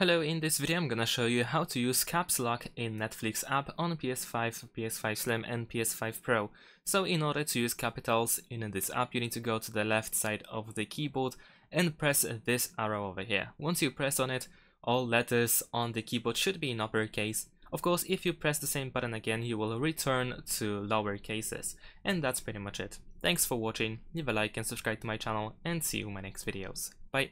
Hello, in this video I'm gonna show you how to use Caps Lock in Netflix app on PS5, PS5 Slim and PS5 Pro. So in order to use capitals in this app you need to go to the left side of the keyboard and press this arrow over here. Once you press on it, all letters on the keyboard should be in uppercase. Of course, if you press the same button again, you will return to lower cases. And that's pretty much it. Thanks for watching, leave a like and subscribe to my channel and see you in my next videos. Bye!